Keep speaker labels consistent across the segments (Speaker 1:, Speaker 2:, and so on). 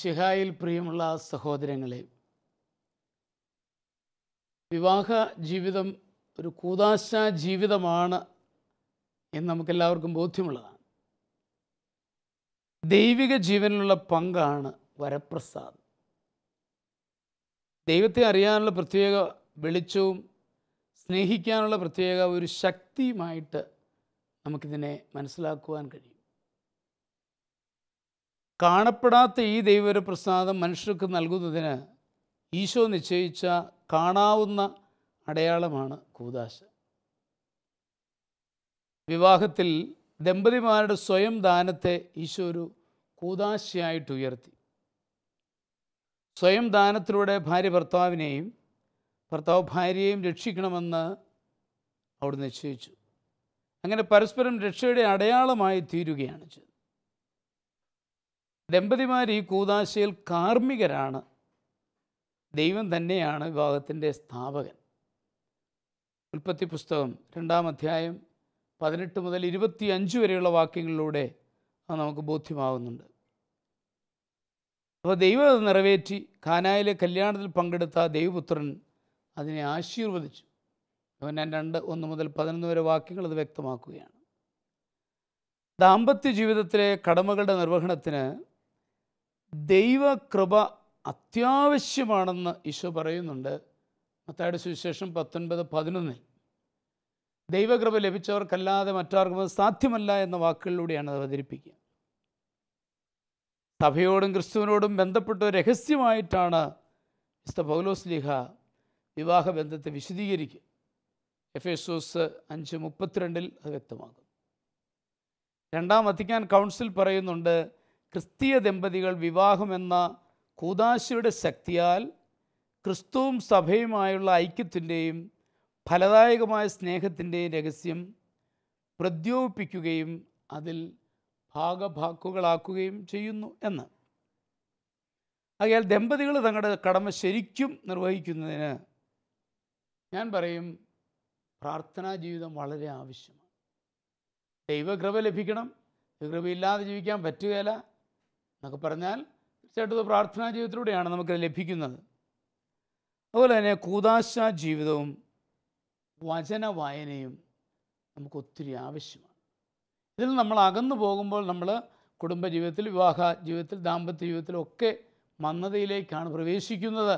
Speaker 1: മിശിഹായിൽ പ്രിയമുള്ള സഹോദരങ്ങളെ വിവാഹ ജീവിതം ഒരു കൂതാശ ജീവിതമാണ് എന്ന് നമുക്കെല്ലാവർക്കും ബോധ്യമുള്ളതാണ് ദൈവിക ജീവനിലുള്ള പങ്കാണ് വരപ്രസാദം ദൈവത്തെ അറിയാനുള്ള പ്രത്യേക വെളിച്ചവും സ്നേഹിക്കാനുള്ള പ്രത്യേക ഒരു ശക്തിയുമായിട്ട് നമുക്കിതിനെ മനസ്സിലാക്കുവാൻ കഴിയും കാണപ്പെടാത്ത ഈ ദൈവര പ്രസാദം മനുഷ്യർക്ക് നൽകുന്നതിന് ഈശോ നിശ്ചയിച്ച കാണാവുന്ന അടയാളമാണ് കൂതാശ വിവാഹത്തിൽ ദമ്പതിമാരുടെ സ്വയം ദാനത്തെ ഈശോ ഒരു കൂതാശയായിട്ട് ഉയർത്തി സ്വയം ദാനത്തിലൂടെ ഭാര്യ ഭർത്താവിനെയും ഭർത്താവ് ഭാര്യയെയും രക്ഷിക്കണമെന്ന് അവിടെ നിശ്ചയിച്ചു അങ്ങനെ പരസ്പരം രക്ഷയുടെ അടയാളമായി തീരുകയാണ് ചെയ്തത് ദമ്പതിമാർ ഈ കൂതാശയിൽ കാർമ്മികരാണ് ദൈവം തന്നെയാണ് വിവാഹത്തിൻ്റെ സ്ഥാപകൻ ഉൽപ്പത്തി പുസ്തകം രണ്ടാം അധ്യായം പതിനെട്ട് മുതൽ ഇരുപത്തി അഞ്ച് വരെയുള്ള വാക്യങ്ങളിലൂടെ അത് നമുക്ക് ബോധ്യമാകുന്നുണ്ട് അപ്പോൾ ദൈവം അത് നിറവേറ്റി കാനായിലെ കല്യാണത്തിൽ പങ്കെടുത്ത ദൈവപുത്രൻ അതിനെ ആശീർവദിച്ചു അവൻ ഞാൻ രണ്ട് ഒന്ന് മുതൽ പതിനൊന്ന് വരെ വാക്യങ്ങൾ അത് വ്യക്തമാക്കുകയാണ് ദാമ്പത്യ ജീവിതത്തിലെ കടമകളുടെ നിർവഹണത്തിന് ദൈവകൃപ അത്യാവശ്യമാണെന്ന് ഈശോ പറയുന്നുണ്ട് മത്തായുടെ സുവിശേഷം പത്തൊൻപത് പതിനൊന്നിൽ ദൈവകൃപ ലഭിച്ചവർക്കല്ലാതെ മറ്റാർക്കും അത് സാധ്യമല്ല എന്ന വാക്കുകളിലൂടെയാണ് അത് അവതരിപ്പിക്കുക സഭയോടും ക്രിസ്തുവിനോടും ബന്ധപ്പെട്ട രഹസ്യമായിട്ടാണ് മിസ്റ്റർ പൗലോസ് ലീഹ വിവാഹബന്ധത്തെ വിശദീകരിക്കുക എഫ് എസോസ് അഞ്ച് മുപ്പത്തിരണ്ടിൽ അത് വ്യക്തമാകും രണ്ടാം വത്തിക്കാൻ കൗൺസിൽ പറയുന്നുണ്ട് ക്രിസ്തീയ ദമ്പതികൾ വിവാഹമെന്ന കൂതാശയുടെ ശക്തിയാൽ ക്രിസ്തുവും സഭയുമായുള്ള ഐക്യത്തിൻ്റെയും ഫലദായകമായ സ്നേഹത്തിൻ്റെയും രഹസ്യം പ്രദ്യോപിപ്പിക്കുകയും അതിൽ ഭാഗഭാക്കുകളാക്കുകയും ചെയ്യുന്നു എന്ന് ആകയാൽ ദമ്പതികൾ തങ്ങളുടെ കടമ ശരിക്കും നിർവഹിക്കുന്നതിന് ഞാൻ പറയും പ്രാർത്ഥനാ ജീവിതം വളരെ ആവശ്യമാണ് ദൈവകൃപ ലഭിക്കണം ദൈവകൃപയില്ലാതെ ജീവിക്കാൻ പറ്റുകയില്ല എന്നൊക്കെ പറഞ്ഞാൽ തീർച്ചയായിട്ടും പ്രാർത്ഥനാ ജീവിതത്തിലൂടെയാണ് നമുക്ക് ലഭിക്കുന്നത് അതുപോലെ തന്നെ കൂതാശ ജീവിതവും വചന വായനയും നമുക്ക് ഒത്തിരി ആവശ്യമാണ് ഇതിൽ നമ്മൾ അകന്നു പോകുമ്പോൾ നമ്മൾ കുടുംബ ജീവിതത്തിൽ വിവാഹ ജീവിതത്തിൽ ദാമ്പത്യ ജീവിതത്തിലൊക്കെ മന്ദതയിലേക്കാണ് പ്രവേശിക്കുന്നത്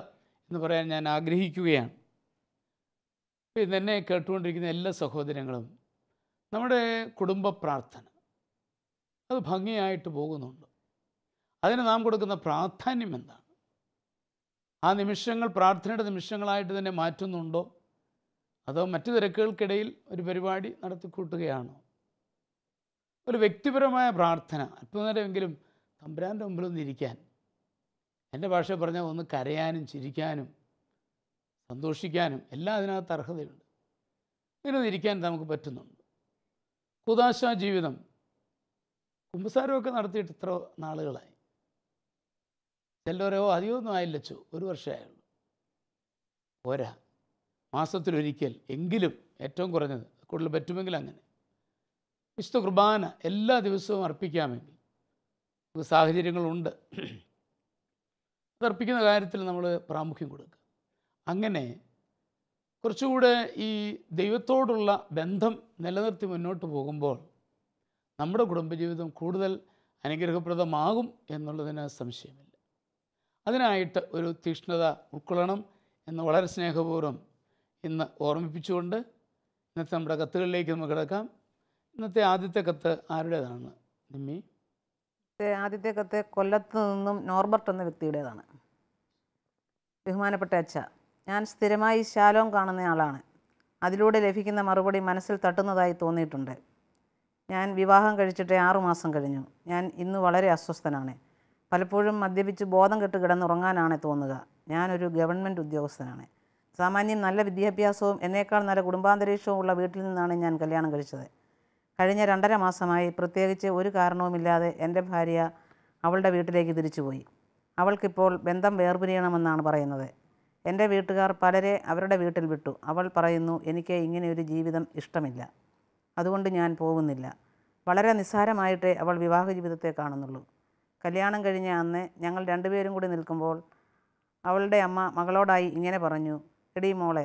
Speaker 1: എന്ന് പറയാൻ ഞാൻ ആഗ്രഹിക്കുകയാണ് അപ്പോൾ ഇതെന്നെ കേട്ടുകൊണ്ടിരിക്കുന്ന എല്ലാ സഹോദരങ്ങളും നമ്മുടെ കുടുംബ പ്രാർത്ഥന അത് ഭംഗിയായിട്ട് പോകുന്നുണ്ട് അതിന് നാം കൊടുക്കുന്ന പ്രാധാന്യം എന്താണ് ആ നിമിഷങ്ങൾ പ്രാർത്ഥനയുടെ നിമിഷങ്ങളായിട്ട് തന്നെ മാറ്റുന്നുണ്ടോ അതോ മറ്റു തിരക്കുകൾക്കിടയിൽ ഒരു പരിപാടി നടത്തിക്കൂട്ടുകയാണോ ഒരു വ്യക്തിപരമായ പ്രാർത്ഥന അല്പനേരമെങ്കിലും തമ്പുരാൻ്റെ ഇരിക്കാൻ എൻ്റെ ഭാഷ പറഞ്ഞാൽ ഒന്ന് കരയാനും ചിരിക്കാനും സന്തോഷിക്കാനും എല്ലാം അതിനകത്ത് അർഹതയുണ്ട് ഇങ്ങനെ ഇരിക്കാൻ നമുക്ക് പറ്റുന്നുണ്ട് കുതാശ ജീവിതം കുമ്പസാരമൊക്കെ നടത്തിയിട്ട് ഇത്ര നാളുകളായി ചിലരോ അധികമൊന്നും ആയില്ലച്ചു ഒരു വർഷമായുള്ളൂ പോരാ മാസത്തിലൊരിക്കൽ എങ്കിലും ഏറ്റവും കുറഞ്ഞത് കൂടുതൽ പറ്റുമെങ്കിൽ അങ്ങനെ വിശുദ്ധ കുർബാന എല്ലാ ദിവസവും അർപ്പിക്കാമെങ്കിൽ നമുക്ക് സാഹചര്യങ്ങളുണ്ട് അതർപ്പിക്കുന്ന കാര്യത്തിൽ നമ്മൾ പ്രാമുഖ്യം കൊടുക്കുക അങ്ങനെ കുറച്ചുകൂടെ ഈ ദൈവത്തോടുള്ള ബന്ധം നിലനിർത്തി മുന്നോട്ട് പോകുമ്പോൾ നമ്മുടെ കുടുംബജീവിതം കൂടുതൽ അനുഗ്രഹപ്രദമാകും എന്നുള്ളതിന് സംശയമില്ല അതിനായിട്ട് ഒരു തീക്ഷ്ണത ഉൾക്കൊള്ളണം എന്ന് വളരെ സ്നേഹപൂർവ്വം ഇന്ന് ഓർമ്മിപ്പിച്ചുകൊണ്ട് ഇന്നത്തെ നമ്മുടെ കത്തുകളിലേക്ക്
Speaker 2: നമുക്ക് കിടക്കാം ഇന്നത്തെ ആദ്യത്തെ കത്ത് ആരുടേതാണ് നിമ്മി ആദ്യത്തെ കത്ത് കൊല്ലത്ത് നിന്നും നോർബർട്ട് എന്ന വ്യക്തിയുടേതാണ് ബഹുമാനപ്പെട്ട അച്ഛ ഞാൻ സ്ഥിരമായി ശാലോം കാണുന്നയാളാണ് അതിലൂടെ ലഭിക്കുന്ന മറുപടി മനസ്സിൽ തട്ടുന്നതായി തോന്നിയിട്ടുണ്ട് ഞാൻ വിവാഹം കഴിച്ചിട്ട് ആറുമാസം കഴിഞ്ഞു ഞാൻ ഇന്ന് വളരെ അസ്വസ്ഥനാണ് പലപ്പോഴും മദ്യപിച്ച് ബോധം കെട്ട് കിടന്നുറങ്ങാനാണ് തോന്നുക ഞാനൊരു ഗവൺമെൻറ് ഉദ്യോഗസ്ഥനാണ് സാമാന്യം നല്ല വിദ്യാഭ്യാസവും എന്നേക്കാൾ നല്ല കുടുംബാന്തരീക്ഷവും ഉള്ള വീട്ടിൽ നിന്നാണ് ഞാൻ കല്യാണം കഴിച്ചത് കഴിഞ്ഞ രണ്ടര മാസമായി പ്രത്യേകിച്ച് ഒരു കാരണവുമില്ലാതെ എൻ്റെ ഭാര്യ അവളുടെ വീട്ടിലേക്ക് തിരിച്ചുപോയി അവൾക്കിപ്പോൾ ബന്ധം വേർപിരിയണമെന്നാണ് പറയുന്നത് എൻ്റെ വീട്ടുകാർ പലരെ അവരുടെ വീട്ടിൽ വിട്ടു അവൾ പറയുന്നു എനിക്ക് ഇങ്ങനെയൊരു ജീവിതം ഇഷ്ടമില്ല അതുകൊണ്ട് ഞാൻ പോകുന്നില്ല വളരെ നിസ്സാരമായിട്ടേ അവൾ വിവാഹ ജീവിതത്തെ കാണുന്നുള്ളൂ കല്യാണം കഴിഞ്ഞ അന്ന് ഞങ്ങൾ രണ്ടുപേരും കൂടി നിൽക്കുമ്പോൾ അവളുടെ അമ്മ മകളോടായി ഇങ്ങനെ പറഞ്ഞു എടി മോളെ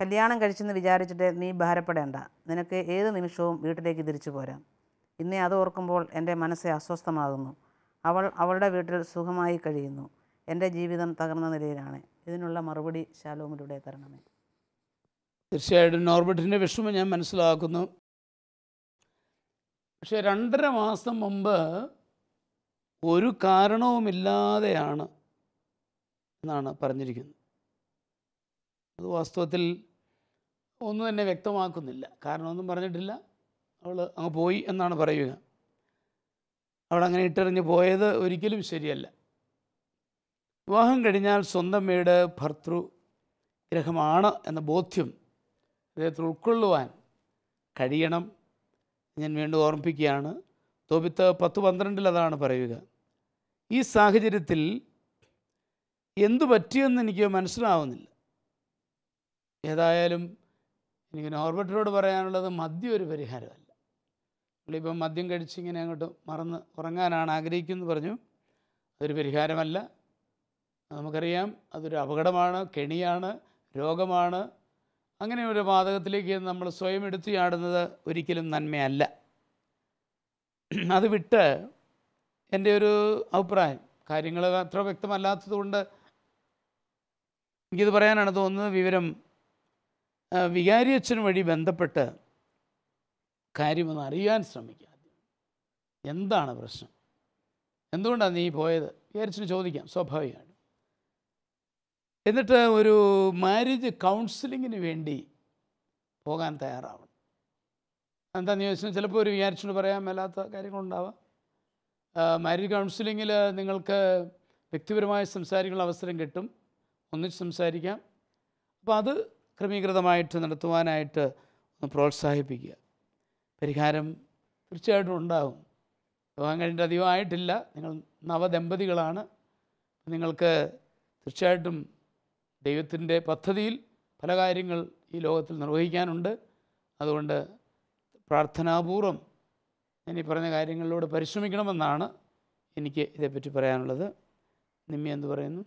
Speaker 2: കല്യാണം കഴിച്ചെന്ന് വിചാരിച്ചിട്ട് നീ ഭാരപ്പെടേണ്ട നിനക്ക് ഏത് നിമിഷവും വീട്ടിലേക്ക് തിരിച്ചു പോരാം ഇന്നേ അത് ഓർക്കുമ്പോൾ എൻ്റെ മനസ്സ് അസ്വസ്ഥമാകുന്നു അവൾ അവളുടെ വീട്ടിൽ സുഖമായി കഴിയുന്നു എൻ്റെ ജീവിതം തകർന്ന നിലയിലാണ് ഇതിനുള്ള മറുപടി ശാലോമിലൂടെ തരണമേ
Speaker 1: തീർച്ചയായിട്ടും നോർബർട്ടിൻ്റെ വിഷമം ഞാൻ മനസ്സിലാക്കുന്നു പക്ഷേ രണ്ടര മാസം മുമ്പ് ഒരു കാരണവുമില്ലാതെയാണ് എന്നാണ് പറഞ്ഞിരിക്കുന്നത് അത് വാസ്തവത്തിൽ ഒന്നും തന്നെ വ്യക്തമാക്കുന്നില്ല കാരണമൊന്നും പറഞ്ഞിട്ടില്ല അവൾ അങ്ങ് പോയി എന്നാണ് പറയുക അവൾ അങ്ങനെ ഇട്ടെറിഞ്ഞ് പോയത് ഒരിക്കലും ശരിയല്ല വിവാഹം കഴിഞ്ഞാൽ സ്വന്തം വീട് ഭർത്തൃ ഗ്രഹമാണ് എന്ന ബോധ്യം അദ്ദേഹത്തിൽ ഉൾക്കൊള്ളുവാൻ കഴിയണം ഞാൻ വീണ്ടും ഓർമ്മിപ്പിക്കുകയാണ് തോപിത്ത് പത്ത് പന്ത്രണ്ടിൽ അതാണ് പറയുക ഈ സാഹചര്യത്തിൽ എന്തു പറ്റിയെന്ന് എനിക്ക് മനസ്സിലാവുന്നില്ല ഏതായാലും എനിക്ക് നോർബർട്ടിനോട് പറയാനുള്ളത് മദ്യം ഒരു പരിഹാരമല്ല പുള്ളിപ്പം മദ്യം കഴിച്ച് ഇങ്ങനെ അങ്ങോട്ട് മറന്ന് ഉറങ്ങാനാണ് ആഗ്രഹിക്കുന്നത് പറഞ്ഞു അതൊരു പരിഹാരമല്ല നമുക്കറിയാം അതൊരു അപകടമാണ് കെണിയാണ് രോഗമാണ് അങ്ങനെ ഒരു പാതകത്തിലേക്ക് നമ്മൾ സ്വയം എടുത്തു ചാടുന്നത് ഒരിക്കലും നന്മയല്ല അത് വിട്ട് എൻ്റെ ഒരു അഭിപ്രായം കാര്യങ്ങൾ അത്ര വ്യക്തമല്ലാത്തതുകൊണ്ട് എനിക്കിത് പറയാനാണ് തോന്നുന്നത് വിവരം വികാരിയച്ഛൻ വഴി ബന്ധപ്പെട്ട് കാര്യമൊന്ന് അറിയാൻ ശ്രമിക്കുക എന്താണ് പ്രശ്നം എന്തുകൊണ്ടാണ് നീ പോയത് വികാരിച്ചിന് ചോദിക്കാം സ്വാഭാവികമാണ് എന്നിട്ട് ഒരു മാരേജ് കൗൺസിലിങ്ങിന് വേണ്ടി പോകാൻ തയ്യാറാവണം എന്താണെന്ന് ചോദിച്ചാൽ ചിലപ്പോൾ ഒരു വിചാരിച്ചുകൊണ്ട് പറയാൻ മേലാത്ത കാര്യങ്ങളുണ്ടാവാം മാരീഡ് കൗൺസിലിങ്ങിൽ നിങ്ങൾക്ക് വ്യക്തിപരമായ സംസാരിക്കുന്ന അവസരം കിട്ടും ഒന്നിച്ച് സംസാരിക്കാം അപ്പോൾ അത് ക്രമീകൃതമായിട്ട് നടത്തുവാനായിട്ട് ഒന്ന് പ്രോത്സാഹിപ്പിക്കുക പരിഹാരം തീർച്ചയായിട്ടും ഉണ്ടാകും വിവാഹം കഴിഞ്ഞിട്ട് അധികമായിട്ടില്ല നിങ്ങൾ നവദമ്പതികളാണ് നിങ്ങൾക്ക് തീർച്ചയായിട്ടും ദൈവത്തിൻ്റെ പദ്ധതിയിൽ പല കാര്യങ്ങൾ ഈ ലോകത്തിൽ നിർവഹിക്കാനുണ്ട് അതുകൊണ്ട് പ്രാർത്ഥനാപൂർവ്വം ഞാൻ ഈ പറഞ്ഞ കാര്യങ്ങളിലൂടെ പരിശ്രമിക്കണമെന്നാണ് എനിക്ക് ഇതേപ്പറ്റി പറയാനുള്ളത് നിമ്മി എന്ത് പറയുന്നു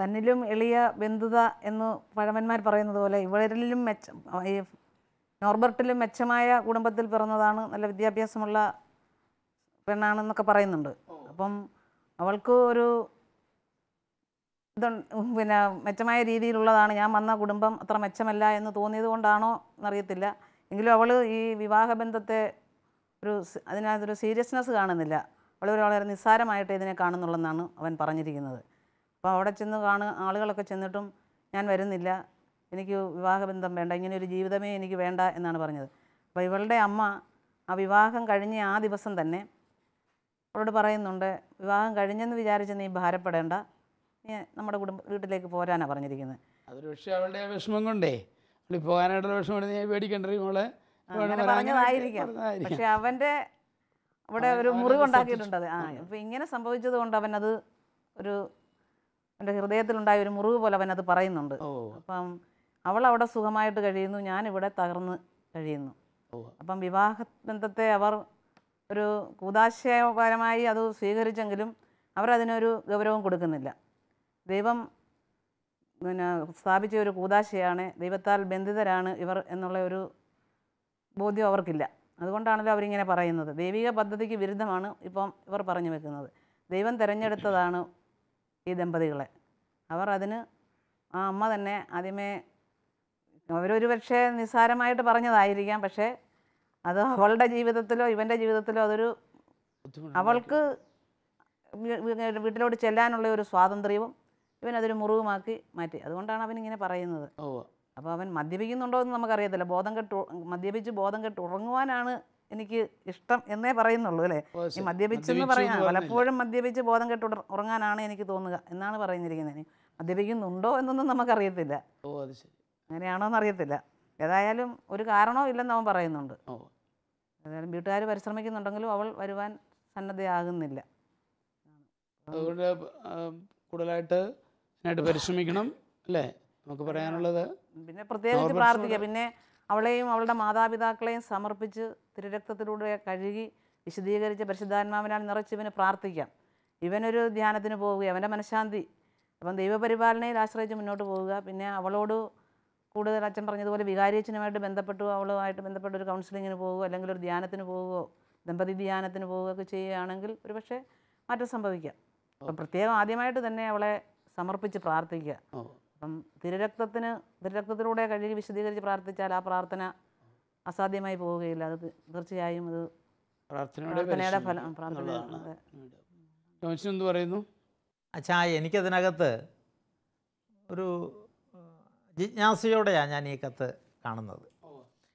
Speaker 2: തന്നിലും എളിയ ബന്ധുത എന്ന് പഴമന്മാർ പറയുന്നത് പോലെ ഇവരിലും മെച്ച ഈ നോർബർട്ടിലും മെച്ചമായ കുടുംബത്തിൽ പിറന്നതാണ് നല്ല വിദ്യാഭ്യാസമുള്ള പെണ്ണാണെന്നൊക്കെ പറയുന്നുണ്ട് അപ്പം അവൾക്ക് ഒരു പിന്നെ മെച്ചമായ രീതിയിലുള്ളതാണ് ഞാൻ വന്ന കുടുംബം അത്ര മെച്ചമല്ല എന്ന് തോന്നിയത് കൊണ്ടാണോ എന്നറിയത്തില്ല എങ്കിലും അവൾ ഈ വിവാഹബന്ധത്തെ ഒരു അതിനകത്തൊരു സീരിയസ്നെസ് കാണുന്നില്ല വളരെ വളരെ നിസ്സാരമായിട്ട് ഇതിനെ കാണുന്നുള്ളതെന്നാണ് അവൻ പറഞ്ഞിരിക്കുന്നത് അപ്പോൾ അവിടെ ചെന്ന് കാണുക ആളുകളൊക്കെ ചെന്നിട്ടും ഞാൻ വരുന്നില്ല എനിക്ക് വിവാഹബന്ധം വേണ്ട ഇങ്ങനെ ഒരു ജീവിതമേ എനിക്ക് വേണ്ട എന്നാണ് പറഞ്ഞത് അപ്പോൾ ഇവളുടെ അമ്മ ആ വിവാഹം കഴിഞ്ഞ ആ ദിവസം തന്നെ അവളോട് പറയുന്നുണ്ട് വിവാഹം കഴിഞ്ഞെന്ന് വിചാരിച്ച് നീ ഭാരപ്പെടേണ്ട നീ നമ്മുടെ കുടുംബ വീട്ടിലേക്ക് പോരാനാണ് പറഞ്ഞിരിക്കുന്നത് അതൊരു പക്ഷേ അവളുടെ വിഷമം കൊണ്ടേ അവൾ പോകാനായിട്ടുള്ള വിഷമം നീ പേടിക്കണ്ടേ മോളെ പറഞ്ഞതായിരിക്കാം പക്ഷെ അവന്റെ അവിടെ ഒരു മുറിവുണ്ടാക്കിയിട്ടുണ്ട് ഉണ്ടാക്കിയിട്ടുണ്ട് ആ അപ്പൊ ഇങ്ങനെ സംഭവിച്ചത് കൊണ്ട് അവൻ അത് ഒരു എൻ്റെ ഉണ്ടായ ഒരു മുറിവ് പോലെ അവൻ അത് പറയുന്നുണ്ട് അപ്പം അവൾ അവിടെ സുഖമായിട്ട് കഴിയുന്നു ഞാൻ ഇവിടെ തകർന്ന് കഴിയുന്നു അപ്പം വിവാഹ ബന്ധത്തെ അവർ ഒരു കൂതാശയപരമായി അത് സ്വീകരിച്ചെങ്കിലും അവരതിനൊരു ഗൗരവം കൊടുക്കുന്നില്ല ദൈവം പിന്നെ സ്ഥാപിച്ച ഒരു കൂതാശയാണ് ദൈവത്താൽ ബന്ധിതരാണ് ഇവർ എന്നുള്ള ഒരു ബോധ്യം അവർക്കില്ല അതുകൊണ്ടാണല്ലോ അവരിങ്ങനെ പറയുന്നത് ദൈവിക പദ്ധതിക്ക് വിരുദ്ധമാണ് ഇപ്പം ഇവർ പറഞ്ഞു വെക്കുന്നത് ദൈവം തിരഞ്ഞെടുത്തതാണ് ഈ ദമ്പതികളെ അവർ അതിന് ആ അമ്മ തന്നെ ആദ്യമേ അവരൊരു പക്ഷേ നിസ്സാരമായിട്ട് പറഞ്ഞതായിരിക്കാം പക്ഷേ അത് അവളുടെ ജീവിതത്തിലോ ഇവൻ്റെ ജീവിതത്തിലോ അതൊരു അവൾക്ക് വീട്ടിലോട്ട് ചെല്ലാനുള്ള ഒരു സ്വാതന്ത്ര്യവും ഇവൻ അതൊരു മുറിവുമാക്കി മാറ്റി അതുകൊണ്ടാണ് അവൻ ഇങ്ങനെ പറയുന്നത് അപ്പോൾ അവൻ മദ്യപിക്കുന്നുണ്ടോ എന്ന് നമുക്കറിയത്തില്ല ബോധം കെട്ട് മദ്യപിച്ച് ബോധം കെട്ട് ഉറങ്ങുവാനാണ് എനിക്ക് ഇഷ്ടം എന്നേ പറയുന്നുള്ളൂ അല്ലേ ഈ മദ്യപിച്ചെന്ന് പറയാം പലപ്പോഴും മദ്യപിച്ച് ബോധം കെട്ട് ഉറങ്ങാനാണ് എനിക്ക് തോന്നുക എന്നാണ് പറയുന്നിരിക്കുന്നത് മദ്യപിക്കുന്നുണ്ടോ എന്നൊന്നും നമുക്കറിയത്തില്ല ഓ അത് ശരി ഏതായാലും ഒരു കാരണവും ഇല്ലെന്ന് അവൻ പറയുന്നുണ്ട് ഏതായാലും വീട്ടുകാർ പരിശ്രമിക്കുന്നുണ്ടെങ്കിലും അവൾ വരുവാൻ സന്നദ്ധയാകുന്നില്ല
Speaker 1: അതുകൊണ്ട് കൂടുതലായിട്ട് പരിശ്രമിക്കണം അല്ലേ നമുക്ക് പറയാനുള്ളത് പിന്നെ
Speaker 2: പ്രത്യേകിച്ച് പ്രാർത്ഥിക്കുക പിന്നെ അവളെയും അവളുടെ മാതാപിതാക്കളെയും സമർപ്പിച്ച് തിരുരക്തത്തിലൂടെ കഴുകി വിശദീകരിച്ച പരിശുദ്ധാത്മാവിനാൽ നിറച്ച് ഇവന് പ്രാർത്ഥിക്കാം ഇവനൊരു ധ്യാനത്തിന് പോവുക അവൻ്റെ മനഃശാന്തി അപ്പം ദൈവപരിപാലനയിൽ ആശ്രയിച്ച് മുന്നോട്ട് പോവുക പിന്നെ അവളോട് കൂടുതൽ അച്ഛൻ പറഞ്ഞതുപോലെ വികാരിയച്ഛനുമായിട്ട് ബന്ധപ്പെട്ടു അവളുമായിട്ട് ബന്ധപ്പെട്ട ഒരു കൗൺസിലിങ്ങിന് പോവുകയോ അല്ലെങ്കിൽ ഒരു ധ്യാനത്തിന് പോവുകയോ ദമ്പതി ധ്യാനത്തിന് പോവുകയൊക്കെ ചെയ്യുകയാണെങ്കിൽ ഒരു പക്ഷേ മാറ്റം സംഭവിക്കാം അപ്പം പ്രത്യേകം ആദ്യമായിട്ട് തന്നെ അവളെ സമർപ്പിച്ച് പ്രാർത്ഥിക്കുക അപ്പം തിരരക്തത്തിന് തിരരക്തത്തിലൂടെ കഴുകി വിശദീകരിച്ച് പ്രാർത്ഥിച്ചാൽ ആ പ്രാർത്ഥന അസാധ്യമായി പോവുകയില്ല അത് തീർച്ചയായും അത്
Speaker 3: പ്രാർത്ഥനയുടെ ഫലം പറയുന്നു അച്ഛാ എനിക്കതിനകത്ത് ഒരു ജിജ്ഞാസയോടെയാണ് ഞാൻ ഈ കത്ത് കാണുന്നത്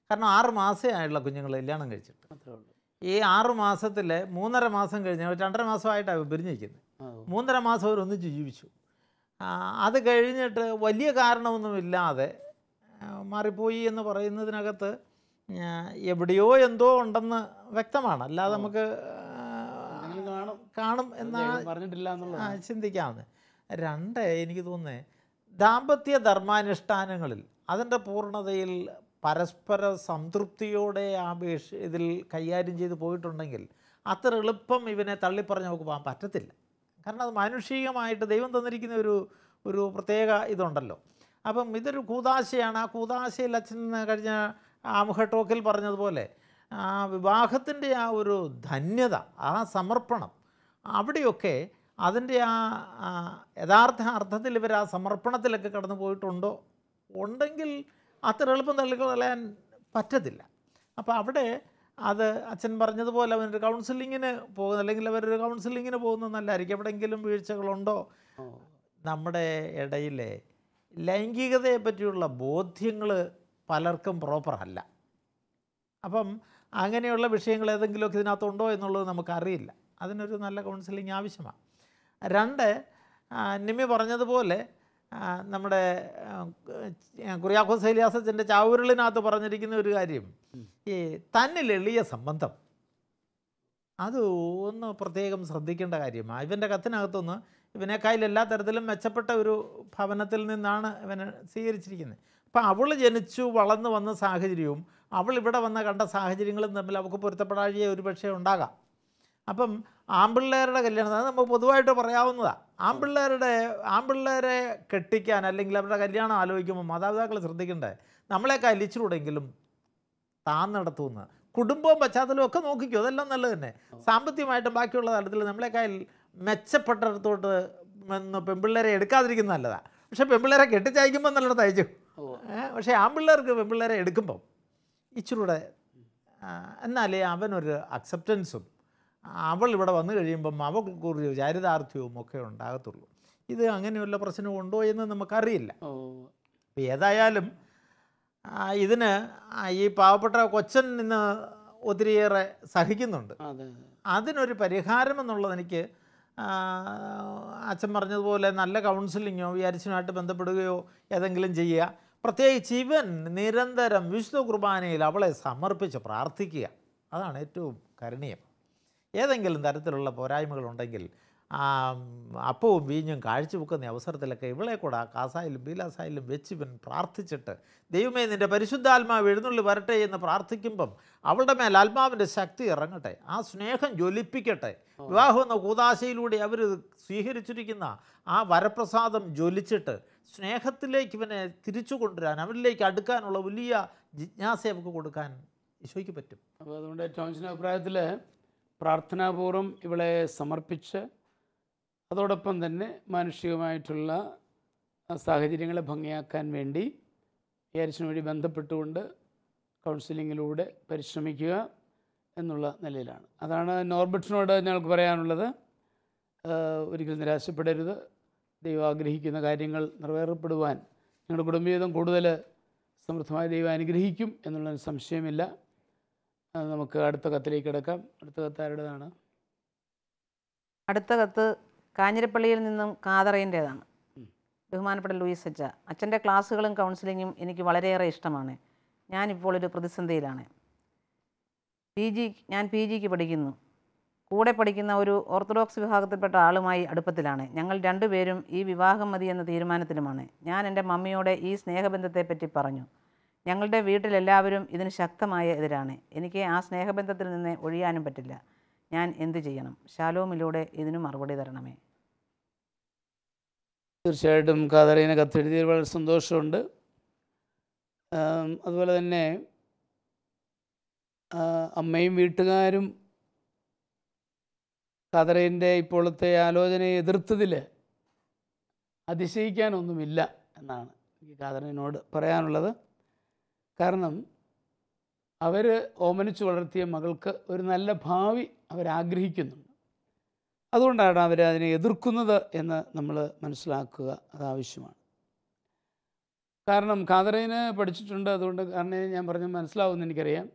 Speaker 3: കാരണം ആറ് മാസമേ ആയുള്ള കുഞ്ഞുങ്ങൾ കല്യാണം കഴിച്ചിട്ട് ഈ ആറ് മാസത്തിൽ മൂന്നര മാസം കഴിഞ്ഞ രണ്ടര മാസമായിട്ടാണ് പിരിഞ്ഞിരിക്കുന്നത് മൂന്നര മാസം അവരൊന്നിച്ച് ജീവിച്ചു അത് കഴിഞ്ഞിട്ട് വലിയ കാരണമൊന്നുമില്ലാതെ മാറിപ്പോയി എന്ന് പറയുന്നതിനകത്ത് എവിടെയോ എന്തോ ഉണ്ടെന്ന് വ്യക്തമാണ് അല്ലാതെ നമുക്ക് കാണും എന്നാണ് പറഞ്ഞിട്ടില്ല ചിന്തിക്കാവുന്നത് രണ്ട് എനിക്ക് തോന്നുന്നത് ദാമ്പത്യ ധർമാനുഷ്ഠാനങ്ങളിൽ അതിൻ്റെ പൂർണ്ണതയിൽ പരസ്പര സംതൃപ്തിയോടെ ആപേക്ഷ ഇതിൽ കൈകാര്യം ചെയ്ത് പോയിട്ടുണ്ടെങ്കിൽ അത്ര എളുപ്പം ഇവനെ തള്ളിപ്പറഞ്ഞ് നമുക്ക് പോകാൻ പറ്റത്തില്ല കാരണം അത് മാനുഷികമായിട്ട് ദൈവം തന്നിരിക്കുന്ന ഒരു ഒരു പ്രത്യേക ഇതുണ്ടല്ലോ അപ്പം ഇതൊരു കൂതാശയാണ് ആ കൂതാശയിൽ അച്ഛൻ കഴിഞ്ഞ ആമുഖ ടോക്കിൽ പറഞ്ഞതുപോലെ ആ വിവാഹത്തിൻ്റെ ആ ഒരു ധന്യത ആ സമർപ്പണം അവിടെയൊക്കെ അതിൻ്റെ ആ യഥാർത്ഥ അർത്ഥത്തിൽ ഇവർ ആ സമർപ്പണത്തിലൊക്കെ കടന്നു പോയിട്ടുണ്ടോ ഉണ്ടെങ്കിൽ അത്ര എളുപ്പം തള്ളിക്കളയാൻ പറ്റത്തില്ല അപ്പോൾ അവിടെ അത് അച്ഛൻ പറഞ്ഞതുപോലെ അവനൊരു കൗൺസിലിങ്ങിന് പോകുന്ന അല്ലെങ്കിൽ അവരൊരു കൗൺസിലിങ്ങിന് പോകുന്നത് നല്ലതായിരിക്കും എവിടെയെങ്കിലും വീഴ്ചകളുണ്ടോ നമ്മുടെ ഇടയിലെ ലൈംഗികതയെ പറ്റിയുള്ള ബോധ്യങ്ങൾ പലർക്കും പ്രോപ്പറല്ല അപ്പം അങ്ങനെയുള്ള വിഷയങ്ങൾ ഏതെങ്കിലുമൊക്കെ ഇതിനകത്തുണ്ടോ എന്നുള്ളത് നമുക്കറിയില്ല അതിനൊരു നല്ല കൗൺസിലിംഗ് ആവശ്യമാണ് രണ്ട് നിമി പറഞ്ഞതുപോലെ നമ്മുടെ കുറിയാഖോസ് ഏലിയാസച്ചൻ്റെ ചാവുരുളിനകത്ത് പറഞ്ഞിരിക്കുന്ന ഒരു കാര്യം ഈ തന്നിൽ എളിയ സംബന്ധം അത് ഒന്ന് പ്രത്യേകം ശ്രദ്ധിക്കേണ്ട കാര്യമാണ് ഇവൻ്റെ കത്തിനകത്തുനിന്ന് ഇവനേക്കായിൽ എല്ലാ തരത്തിലും മെച്ചപ്പെട്ട ഒരു ഭവനത്തിൽ നിന്നാണ് ഇവനെ സ്വീകരിച്ചിരിക്കുന്നത് അപ്പം അവൾ ജനിച്ചു വളർന്നു വന്ന സാഹചര്യവും അവൾ ഇവിടെ വന്ന കണ്ട സാഹചര്യങ്ങളും തമ്മിൽ അവൾക്ക് പൊരുത്തപ്പെടാഴിയ ഒരു പക്ഷേ ഉണ്ടാകാം അപ്പം ആമ്പിള്ളേരുടെ കല്യാണം അത് പൊതുവായിട്ട് പറയാവുന്നതാണ് ആമ്പിള്ളേരുടെ ആമ്പിള്ളേരെ കെട്ടിക്കാൻ അല്ലെങ്കിൽ അവരുടെ കല്യാണം ആലോചിക്കുമ്പോൾ മാതാപിതാക്കൾ ശ്രദ്ധിക്കേണ്ടത് നമ്മളെയൊക്കെ അലിച്ചിലൂടെങ്കിലും താൻ നടത്തുമെന്ന് കുടുംബവും പശ്ചാത്തലവും ഒക്കെ നോക്കിക്കോ അതെല്ലാം നല്ലത് തന്നെ സാമ്പത്തികമായിട്ടും ബാക്കിയുള്ള തലത്തിൽ നമ്മളെക്കാൾ മെച്ചപ്പെട്ടിടത്തോട്ട് ഒന്ന് പെൺപിള്ളേരെ എടുക്കാതിരിക്കുന്ന നല്ലതാണ് പക്ഷെ പെൺപിള്ളേരെ കെട്ടിച്ചയക്കുമ്പോൾ നല്ലിടത്ത് അയച്ചു പക്ഷേ ആമ്പിള്ളേർക്ക് പെൺപിള്ളേരെ എടുക്കുമ്പം ഇച്ചിരൂടെ എന്നാലേ അവനൊരു അക്സെപ്റ്റൻസും അവൾ ഇവിടെ വന്നു കഴിയുമ്പം അവൾക്കൊരു ചാരിതാർത്ഥ്യവും ഒക്കെ ഉണ്ടാകത്തുള്ളൂ ഇത് അങ്ങനെയുള്ള ഉണ്ടോ എന്ന് നമുക്കറിയില്ല ഏതായാലും ഇതിന് ഈ പാവപ്പെട്ട കൊച്ചൻ ഇന്ന് ഒത്തിരിയേറെ സഹിക്കുന്നുണ്ട് അതിനൊരു പരിഹാരം എന്നുള്ളത് എനിക്ക് അച്ഛൻ പറഞ്ഞതുപോലെ നല്ല കൗൺസിലിങ്ങോ വിചാരിച്ചനുമായിട്ട് ബന്ധപ്പെടുകയോ ഏതെങ്കിലും ചെയ്യുക പ്രത്യേകിച്ച് ഇവൻ നിരന്തരം വിശുദ്ധ കുർബാനയിൽ അവളെ സമർപ്പിച്ച് പ്രാർത്ഥിക്കുക അതാണ് ഏറ്റവും കരണീയം ഏതെങ്കിലും തരത്തിലുള്ള പോരായ്മകളുണ്ടെങ്കിൽ അപ്പവും വീഞ്ഞും കാഴ്ചവെക്കുന്ന അവസരത്തിലൊക്കെ ഇവളെ കൂടെ കാസായിലും ബീലാസായിലും വെച്ച് പിൻ പ്രാർത്ഥിച്ചിട്ട് ദൈവമേ നിൻ്റെ പരിശുദ്ധാത്മാവ് എഴുന്നള്ളി വരട്ടെ എന്ന് പ്രാർത്ഥിക്കുമ്പം അവളുടെ മേൽ ആത്മാവിൻ്റെ ശക്തി ഇറങ്ങട്ടെ ആ സ്നേഹം ജ്വലിപ്പിക്കട്ടെ വിവാഹം എന്ന കൂതാശയിലൂടെ അവർ സ്വീകരിച്ചിരിക്കുന്ന ആ വരപ്രസാദം ജ്വലിച്ചിട്ട് സ്നേഹത്തിലേക്ക് ഇവനെ തിരിച്ചു കൊണ്ടുവരാൻ അവരിലേക്ക് അടുക്കാനുള്ള വലിയ ജിജ്ഞാസ അവർക്ക് കൊടുക്കാൻ ഈശോയ്ക്ക്
Speaker 1: പറ്റും അപ്പോൾ അതുകൊണ്ട് ടോംസിൻ്റെ അഭിപ്രായത്തിൽ പ്രാർത്ഥനാപൂർവം ഇവളെ സമർപ്പിച്ച് അതോടൊപ്പം തന്നെ മാനുഷികമായിട്ടുള്ള സാഹചര്യങ്ങളെ ഭംഗിയാക്കാൻ വേണ്ടി ഏരിച്ചന് വഴി ബന്ധപ്പെട്ടുകൊണ്ട് കൗൺസിലിങ്ങിലൂടെ പരിശ്രമിക്കുക എന്നുള്ള നിലയിലാണ് അതാണ് നോർബിട്ടിനോട് ഞങ്ങൾക്ക് പറയാനുള്ളത് ഒരിക്കലും നിരാശപ്പെടരുത് ദൈവം ആഗ്രഹിക്കുന്ന കാര്യങ്ങൾ നിറവേറപ്പെടുവാൻ നിങ്ങളുടെ കുടുംബജീവിതം കൂടുതൽ സമൃദ്ധമായി ദൈവം അനുഗ്രഹിക്കും എന്നുള്ളതിന് സംശയമില്ല
Speaker 2: നമുക്ക് അടുത്ത കത്തിലേക്ക് കിടക്കാം അടുത്ത കത്ത് ആരുടേതാണ് അടുത്ത കത്ത് കാഞ്ഞിരപ്പള്ളിയിൽ നിന്നും കാതറയിൻ്റെതാണ് ബഹുമാനപ്പെട്ട ലൂയിസ് അച്ച അച്ഛൻ്റെ ക്ലാസ്സുകളും കൗൺസിലിങ്ങും എനിക്ക് വളരെയേറെ ഇഷ്ടമാണ് ഞാനിപ്പോൾ ഒരു പ്രതിസന്ധിയിലാണ് പി ജി ഞാൻ പി ജിക്ക് പഠിക്കുന്നു കൂടെ പഠിക്കുന്ന ഒരു ഓർത്തഡോക്സ് വിഭാഗത്തിൽപ്പെട്ട ആളുമായി അടുപ്പത്തിലാണ് ഞങ്ങൾ രണ്ടുപേരും ഈ വിവാഹം മതി എന്ന തീരുമാനത്തിലുമാണ് ഞാൻ എൻ്റെ മമ്മിയോട് ഈ സ്നേഹബന്ധത്തെപ്പറ്റി പറഞ്ഞു ഞങ്ങളുടെ വീട്ടിലെല്ലാവരും ഇതിന് ശക്തമായ എതിരാണ് എനിക്ക് ആ സ്നേഹബന്ധത്തിൽ നിന്ന് ഒഴിയാനും പറ്റില്ല ഞാൻ എന്തു ചെയ്യണം ശാലോമിലൂടെ ഇതിന് മറുപടി തരണമേ
Speaker 1: തീർച്ചയായിട്ടും കാതറീനെ കത്തെഴുതിയതിൽ വളരെ സന്തോഷമുണ്ട് അതുപോലെ തന്നെ അമ്മയും വീട്ടുകാരും കാതറീൻ്റെ ഇപ്പോഴത്തെ ആലോചനയെ എതിർത്തതിൽ അതിശയിക്കാനൊന്നുമില്ല എന്നാണ് എനിക്ക് പറയാനുള്ളത് കാരണം അവർ ഓമനിച്ച് വളർത്തിയ മകൾക്ക് ഒരു നല്ല ഭാവി അവരാഗ്രഹിക്കുന്നുണ്ട് അതുകൊണ്ടാണ് അവർ അതിനെ എതിർക്കുന്നത് എന്ന് നമ്മൾ മനസ്സിലാക്കുക അതാവശ്യമാണ് കാരണം കാതറയിന് പഠിച്ചിട്ടുണ്ട് അതുകൊണ്ട് കാരണം ഞാൻ പറഞ്ഞ മനസ്സിലാവുമെന്ന് എനിക്കറിയാം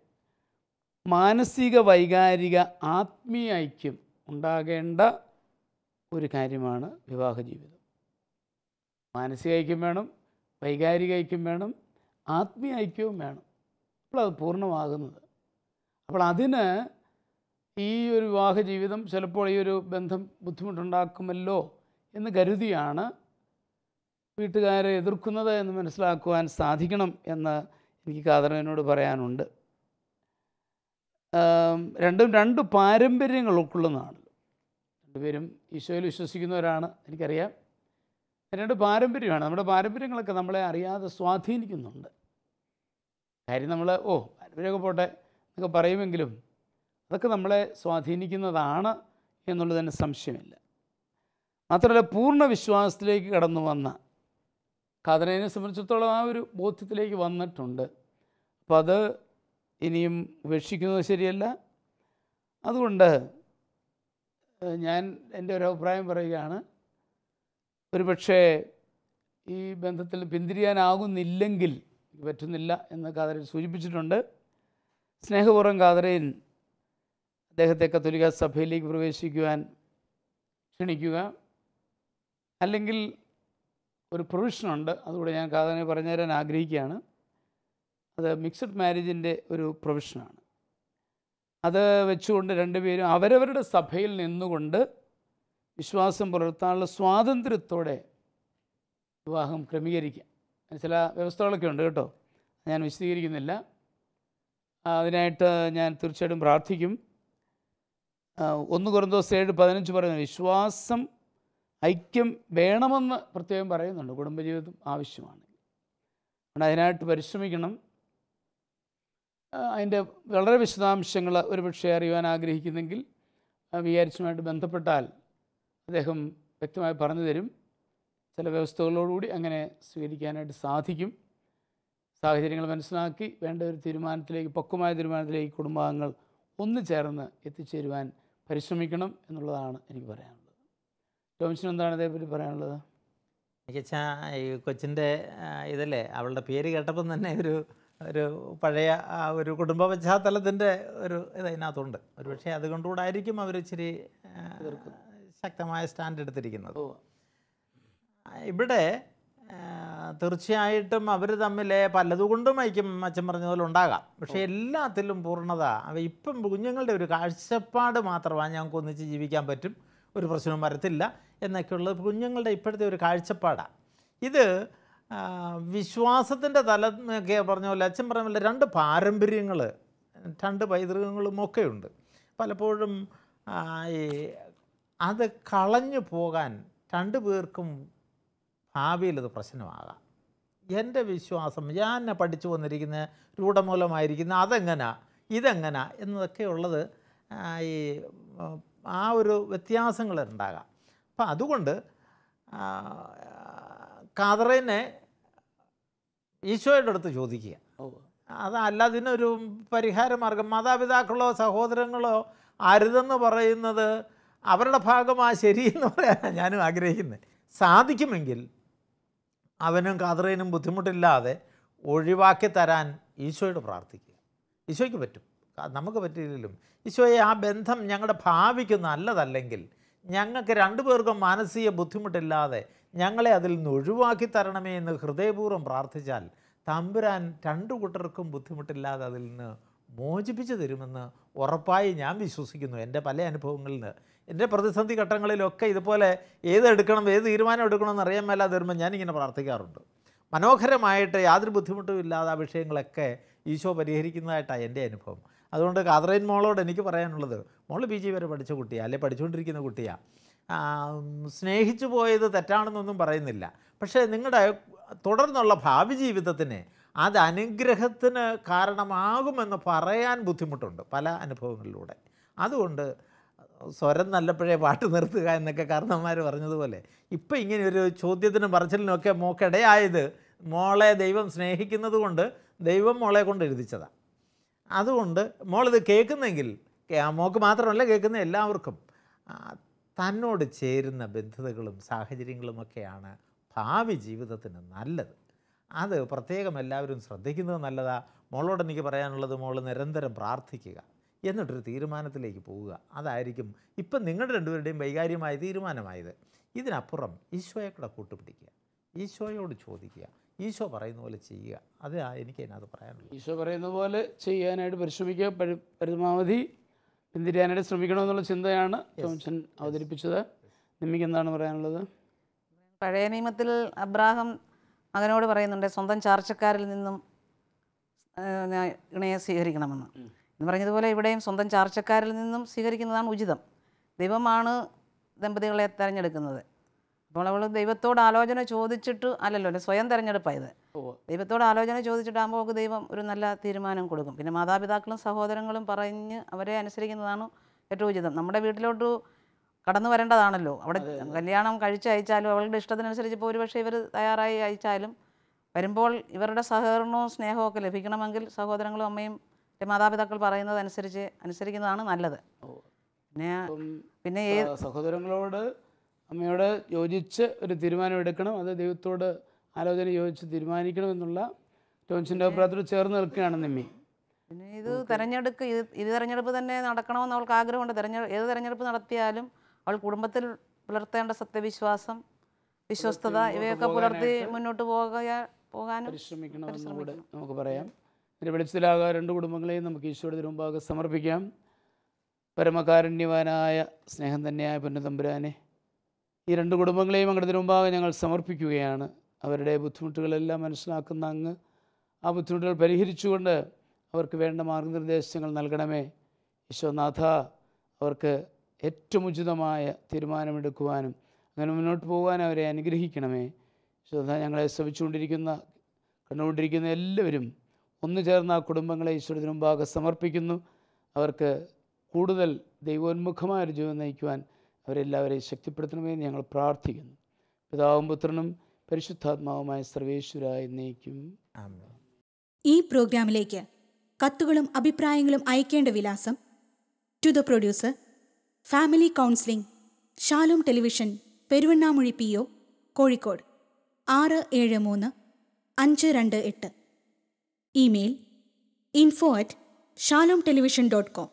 Speaker 1: മാനസിക വൈകാരിക ആത്മീയ ഐക്യം ഉണ്ടാകേണ്ട ഒരു കാര്യമാണ് വിവാഹ ജീവിതം മാനസിക ഐക്യം വേണം വൈകാരിക ഐക്യം വേണം ആത്മീയ ഐക്യവും വേണം അപ്പോൾ അത് പൂർണ്ണമാകുന്നത് അപ്പോൾ അതിന് ഈ ഒരു വിവാഹ ജീവിതം ചിലപ്പോൾ ഈ ഒരു ബന്ധം ബുദ്ധിമുട്ടുണ്ടാക്കുമല്ലോ എന്ന് കരുതിയാണ് വീട്ടുകാരെ എതിർക്കുന്നത് എന്ന് മനസ്സിലാക്കുവാൻ സാധിക്കണം എന്ന് എനിക്ക് കാതറിനോട് പറയാനുണ്ട് രണ്ടും രണ്ട് പാരമ്പര്യങ്ങൾ ഉൾക്കൊള്ളുന്നതാണ് രണ്ടുപേരും ഈശോയിൽ വിശ്വസിക്കുന്നവരാണ് എനിക്കറിയാം രണ്ട് പാരമ്പര്യമാണ് നമ്മുടെ പാരമ്പര്യങ്ങളൊക്കെ നമ്മളെ അറിയാതെ സ്വാധീനിക്കുന്നുണ്ട് കാര്യം നമ്മൾ ഓ പാരമ്പര്യമൊക്കെ പോട്ടെ എന്നൊക്കെ പറയുമെങ്കിലും അതൊക്കെ നമ്മളെ സ്വാധീനിക്കുന്നതാണ് എന്നുള്ളതിന് സംശയമില്ല മാത്രമല്ല പൂർണ്ണ വിശ്വാസത്തിലേക്ക് കടന്നു വന്ന കഥനയെ സംബന്ധിച്ചിടത്തോളം ആ ഒരു ബോധ്യത്തിലേക്ക് വന്നിട്ടുണ്ട് അപ്പോൾ അത് ഇനിയും ഉപേക്ഷിക്കുന്നത് ശരിയല്ല അതുകൊണ്ട് ഞാൻ എൻ്റെ ഒരു അഭിപ്രായം പറയുകയാണ് ഒരുപക്ഷേ ഈ ബന്ധത്തിൽ പിന്തിരിയാനാകുന്നില്ലെങ്കിൽ പറ്റുന്നില്ല എന്ന് കാതരൻ സൂചിപ്പിച്ചിട്ടുണ്ട് സ്നേഹപൂർവ്വം കാതരൻ അദ്ദേഹത്തെ കത്തോലിക്ക സഭയിലേക്ക് പ്രവേശിക്കുവാൻ ക്ഷണിക്കുക അല്ലെങ്കിൽ ഒരു പ്രൊവിഷനുണ്ട് അതുകൂടെ ഞാൻ കാതനെ പറഞ്ഞുതരാൻ ആഗ്രഹിക്കുകയാണ് അത് മിക്സഡ് മാരേജിൻ്റെ ഒരു പ്രൊവിഷനാണ് അത് വെച്ചുകൊണ്ട് രണ്ടുപേരും അവരവരുടെ സഭയിൽ നിന്നുകൊണ്ട് വിശ്വാസം പുലർത്താനുള്ള സ്വാതന്ത്ര്യത്തോടെ വിവാഹം ക്രമീകരിക്കാം ചില വ്യവസ്ഥകളൊക്കെ ഉണ്ട് കേട്ടോ ഞാൻ വിശദീകരിക്കുന്നില്ല അതിനായിട്ട് ഞാൻ തീർച്ചയായിട്ടും പ്രാർത്ഥിക്കും ഒന്ന് ദിവസം ഏഴ് പതിനഞ്ച് പറയുന്നത് വിശ്വാസം ഐക്യം വേണമെന്ന് പ്രത്യേകം പറയുന്നുണ്ട് കുടുംബജീവിതം ആവശ്യമാണ് അതുകൊണ്ട് അതിനായിട്ട് പരിശ്രമിക്കണം അതിൻ്റെ വളരെ വിശദാംശങ്ങൾ ഒരുപക്ഷെ അറിയുവാൻ ആഗ്രഹിക്കുന്നെങ്കിൽ വിചാരിച്ചുമായിട്ട് ബന്ധപ്പെട്ടാൽ അദ്ദേഹം വ്യക്തമായി പറഞ്ഞു തരും ചില വ്യവസ്ഥകളോടുകൂടി അങ്ങനെ സ്വീകരിക്കാനായിട്ട് സാധിക്കും സാഹചര്യങ്ങൾ മനസ്സിലാക്കി വേണ്ട ഒരു തീരുമാനത്തിലേക്ക് പക്വമായ തീരുമാനത്തിലേക്ക് കുടുംബാംഗങ്ങൾ ഒന്നു ചേർന്ന് എത്തിച്ചേരുവാൻ പരിശ്രമിക്കണം എന്നുള്ളതാണ് എനിക്ക് പറയാനുള്ളത്
Speaker 3: ടോമിസിന് എന്താണ് അതേപറ്റി പറയാനുള്ളത് മികച്ച ഈ കൊച്ചിൻ്റെ ഇതല്ലേ അവളുടെ പേര് കേട്ടപ്പം തന്നെ ഒരു ഒരു പഴയ ആ ഒരു കുടുംബ പശ്ചാത്തലത്തിൻ്റെ ഒരു ഇത് ഒരു പക്ഷേ അതുകൊണ്ടുകൂടായിരിക്കും അവർ ഇച്ചിരി ശക്തമായ സ്റ്റാൻഡ് എടുത്തിരിക്കുന്നത് ഇവിടെ തീർച്ചയായിട്ടും അവർ തമ്മിൽ പലതുകൊണ്ടും ഐക്യം അച്ഛൻ പറഞ്ഞതുപോലെ ഉണ്ടാകാം പക്ഷേ എല്ലാത്തിലും പൂർണ്ണത ഇപ്പം കുഞ്ഞുങ്ങളുടെ ഒരു കാഴ്ചപ്പാട് മാത്രമാണ് ഞങ്ങൾക്ക് ഒന്നിച്ച് ജീവിക്കാൻ പറ്റും ഒരു പ്രശ്നവും വരത്തില്ല എന്നൊക്കെയുള്ളത് കുഞ്ഞുങ്ങളുടെ ഇപ്പോഴത്തെ ഒരു കാഴ്ചപ്പാടാണ് ഇത് വിശ്വാസത്തിൻ്റെ തലമൊക്കെ പറഞ്ഞ പോലെ അച്ഛൻ പറഞ്ഞ പോലെ രണ്ട് പാരമ്പര്യങ്ങൾ രണ്ട് പൈതൃകങ്ങളും ഒക്കെയുണ്ട് പലപ്പോഴും ഈ അത് കളഞ്ഞു പോകാൻ രണ്ടുപേർക്കും പേർക്കും ഭാവിയിൽ അത് പ്രശ്നമാകാം എൻ്റെ വിശ്വാസം ഞാൻ എന്നെ പഠിച്ചു വന്നിരിക്കുന്ന രൂഢമൂലമായിരിക്കുന്ന അതെങ്ങനാ ഇതെങ്ങന എന്നതൊക്കെയുള്ളത് ഈ ആ ഒരു വ്യത്യാസങ്ങൾ ഉണ്ടാകാം അപ്പം അതുകൊണ്ട് കാതറേനെ ഈശോയുടെ അടുത്ത് ചോദിക്കുക അതല്ല അതിനൊരു പരിഹാര മാർഗം മാതാപിതാക്കളോ സഹോദരങ്ങളോ അരുതെന്ന് പറയുന്നത് അവരുടെ ഭാഗം ആ ശരിയെന്ന് പറയാനാണ് ഞാനും ആഗ്രഹിക്കുന്നത് സാധിക്കുമെങ്കിൽ അവനും കാതറേനും ബുദ്ധിമുട്ടില്ലാതെ ഒഴിവാക്കി തരാൻ ഈശോയോട് പ്രാർത്ഥിക്കുക ഈശോയ്ക്ക് പറ്റും നമുക്ക് പറ്റിയില്ലെങ്കിലും ഈശോയെ ആ ബന്ധം ഞങ്ങളുടെ ഭാവിക്ക് നല്ലതല്ലെങ്കിൽ ഞങ്ങൾക്ക് രണ്ടുപേർക്കും മാനസിക ബുദ്ധിമുട്ടില്ലാതെ ഞങ്ങളെ അതിൽ നിന്ന് ഒഴിവാക്കി തരണമേ എന്ന് ഹൃദയപൂർവ്വം പ്രാർത്ഥിച്ചാൽ തമ്പുരാൻ രണ്ടു കൂട്ടർക്കും ബുദ്ധിമുട്ടില്ലാതെ അതിൽ നിന്ന് മോചിപ്പിച്ച് തരുമെന്ന് ഉറപ്പായി ഞാൻ വിശ്വസിക്കുന്നു എൻ്റെ പല അനുഭവങ്ങളിൽ എൻ്റെ പ്രതിസന്ധി ഘട്ടങ്ങളിലൊക്കെ ഇതുപോലെ ഏത് എടുക്കണം ഏത് തീരുമാനം എടുക്കണം എന്ന് അറിയാൻ മേലാതെ വരുമ്പോൾ ഞാനിങ്ങനെ പ്രാർത്ഥിക്കാറുണ്ട് മനോഹരമായിട്ട് യാതൊരു ബുദ്ധിമുട്ടും ഇല്ലാതെ ആ വിഷയങ്ങളൊക്കെ ഈശോ പരിഹരിക്കുന്നതായിട്ടാണ് എൻ്റെ അനുഭവം അതുകൊണ്ട് കാതറൈൻ മോളോട് എനിക്ക് പറയാനുള്ളത് മോൾ പി ജി വരെ പഠിച്ച കുട്ടിയാണ് അല്ലെ പഠിച്ചുകൊണ്ടിരിക്കുന്ന കുട്ടിയാണ് സ്നേഹിച്ചു പോയത് തെറ്റാണെന്നൊന്നും പറയുന്നില്ല പക്ഷേ നിങ്ങളുടെ തുടർന്നുള്ള ഭാവി ജീവിതത്തിന് അത് അനുഗ്രഹത്തിന് കാരണമാകുമെന്ന് പറയാൻ ബുദ്ധിമുട്ടുണ്ട് പല അനുഭവങ്ങളിലൂടെ അതുകൊണ്ട് സ്വരം നല്ലപ്പോഴേ പാട്ട് നിർത്തുക എന്നൊക്കെ കാരണന്മാർ പറഞ്ഞതുപോലെ ഇപ്പം ഇങ്ങനെ ഒരു ചോദ്യത്തിനും പറച്ചിലിനൊക്കെ മോക്കിടയായത് മോളെ ദൈവം സ്നേഹിക്കുന്നത് കൊണ്ട് ദൈവം മോളെ കൊണ്ട് എഴുതിച്ചതാണ് അതുകൊണ്ട് മോളിത് കേൾക്കുന്നെങ്കിൽ മോക്ക് മാത്രമല്ല കേൾക്കുന്ന എല്ലാവർക്കും തന്നോട് ചേരുന്ന ബന്ധതകളും സാഹചര്യങ്ങളുമൊക്കെയാണ് ഭാവി ജീവിതത്തിന് നല്ലത് അത് പ്രത്യേകം എല്ലാവരും ശ്രദ്ധിക്കുന്നത് നല്ലതാ മോളോട് എനിക്ക് പറയാനുള്ളത് മോൾ നിരന്തരം പ്രാർത്ഥിക്കുക എന്നിട്ടൊരു തീരുമാനത്തിലേക്ക് പോവുക അതായിരിക്കും ഇപ്പം നിങ്ങളുടെ രണ്ടുപേരുടെയും വൈകാര്യമായ തീരുമാനമായത് ഇതിനപ്പുറം ഈശോയെ കൂടെ കൂട്ടുപിടിക്കുക ഈശോയോട് ചോദിക്കുക ഈശോ പറയുന്ന പോലെ ചെയ്യുക അതാ
Speaker 1: എനിക്ക് അതിനകത്ത് പറയാനുള്ളത് ഈശോ പറയുന്ന പോലെ ചെയ്യാനായിട്ട് പരിശ്രമിക്കുക പരമാവധി പിന്തിരിയാനായിട്ട് ശ്രമിക്കണമെന്നുള്ള ചിന്തയാണ് ജോൺസൺ അവതരിപ്പിച്ചത് നിമിക്ക് എന്താണ് പറയാനുള്ളത്
Speaker 2: പഴയ നിയമത്തിൽ അബ്രാഹം മകനോട് പറയുന്നുണ്ട് സ്വന്തം ചാർച്ചക്കാരിൽ നിന്നും ഇണയെ സ്വീകരിക്കണമെന്ന് എന്ന് പറഞ്ഞതുപോലെ ഇവിടെയും സ്വന്തം ചാർച്ചക്കാരിൽ നിന്നും സ്വീകരിക്കുന്നതാണ് ഉചിതം ദൈവമാണ് ദമ്പതികളെ തിരഞ്ഞെടുക്കുന്നത് അപ്പോൾ അവൾ ദൈവത്തോട് ആലോചന ചോദിച്ചിട്ട് അല്ലല്ലോ അല്ലെ സ്വയം തിരഞ്ഞെടുപ്പായത് ദൈവത്തോട് ആലോചന ചോദിച്ചിട്ടാകുമ്പോൾ അവൾക്ക് ദൈവം ഒരു നല്ല തീരുമാനം കൊടുക്കും പിന്നെ മാതാപിതാക്കളും സഹോദരങ്ങളും പറഞ്ഞ് അവരെ അനുസരിക്കുന്നതാണ് ഏറ്റവും ഉചിതം നമ്മുടെ വീട്ടിലോട്ട് കടന്നു വരേണ്ടതാണല്ലോ അവിടെ കല്യാണം കഴിച്ചയച്ചാലും അവളുടെ ഇഷ്ടത്തിനനുസരിച്ച് ഇപ്പോൾ ഒരുപക്ഷെ ഇവർ തയ്യാറായി അയച്ചാലും വരുമ്പോൾ ഇവരുടെ സഹകരണവും സ്നേഹവും ഒക്കെ ലഭിക്കണമെങ്കിൽ സഹോദരങ്ങളും അമ്മയും മാതാപിതാക്കൾ പറയുന്നത് അനുസരിച്ച് അനുസരിക്കുന്നതാണ് നല്ലത് പിന്നെ പിന്നെ സഹോദരങ്ങളോട്
Speaker 1: അമ്മയോട് യോജിച്ച് ഒരു തീരുമാനം എടുക്കണം അത് ദൈവത്തോട് ആലോചന യോജിച്ച് തീരുമാനിക്കണം എന്നുള്ള ജോൺസിൻ്റെ അഭിപ്രായത്തോട് ചേർന്ന് നിൽക്കുകയാണ് നിമ്മി
Speaker 2: പിന്നെ ഇത് തെരഞ്ഞെടുപ്പ് ഇത് തെരഞ്ഞെടുപ്പ് തന്നെ നടക്കണമെന്ന് അവൾക്ക് ആഗ്രഹമുണ്ട് തെരഞ്ഞെടുപ്പ് ഏത് തെരഞ്ഞെടുപ്പ് നടത്തിയാലും അവൾ കുടുംബത്തിൽ പുലർത്തേണ്ട സത്യവിശ്വാസം വിശ്വസ്തത ഇവയൊക്കെ പുലർത്തി മുന്നോട്ട് പോകുക പോകാനും
Speaker 1: നമുക്ക് പറയാം ഇതിൻ്റെ വെളിച്ചത്തിലാകാൻ രണ്ട് കുടുംബങ്ങളെയും നമുക്ക് ഈശോയുടെ മുമ്പാകെ സമർപ്പിക്കാം പരമകാരുണ്യവാനായ സ്നേഹം തന്നെയായ പൊന്നതമ്പുരാനെ ഈ രണ്ട് കുടുംബങ്ങളെയും അങ്ങയുടെ മുമ്പാകെ ഞങ്ങൾ സമർപ്പിക്കുകയാണ് അവരുടെ ബുദ്ധിമുട്ടുകളെല്ലാം മനസ്സിലാക്കുന്ന അങ്ങ് ആ ബുദ്ധിമുട്ടുകൾ പരിഹരിച്ചുകൊണ്ട് അവർക്ക് വേണ്ട മാർഗനിർദ്ദേശങ്ങൾ നൽകണമേ ഈശോനാഥ അവർക്ക് ഏറ്റവും ഉചിതമായ തീരുമാനമെടുക്കുവാനും അങ്ങനെ മുന്നോട്ട് പോകാൻ അവരെ അനുഗ്രഹിക്കണമേ ശ്രദ്ധ ഞങ്ങളെ ശ്രമിച്ചുകൊണ്ടിരിക്കുന്ന കണ്ടുകൊണ്ടിരിക്കുന്ന എല്ലാവരും ഒന്നു ചേർന്ന് ആ കുടുംബങ്ങളെ ഈശ്വരത്തിന് മുമ്പാകെ സമർപ്പിക്കുന്നു അവർക്ക് കൂടുതൽ ഒരു ജീവിതം നയിക്കുവാൻ അവരെല്ലാവരെയും ശക്തിപ്പെടുത്തണമെന്ന് ഞങ്ങൾ പ്രാർത്ഥിക്കുന്നു പിതാവും പുത്രനും പരിശുദ്ധാത്മാവുമായ സർവേശ്വരായി നയിക്കും
Speaker 2: ഈ പ്രോഗ്രാമിലേക്ക് കത്തുകളും അഭിപ്രായങ്ങളും അയക്കേണ്ട വിലാസം to the producer family counselling Shalom television Peruvannamuzhi P O Kozhikode ആറ് ഏഴ് മൂന്ന് അഞ്ച് രണ്ട് എട്ട് email info at Shalom television dot com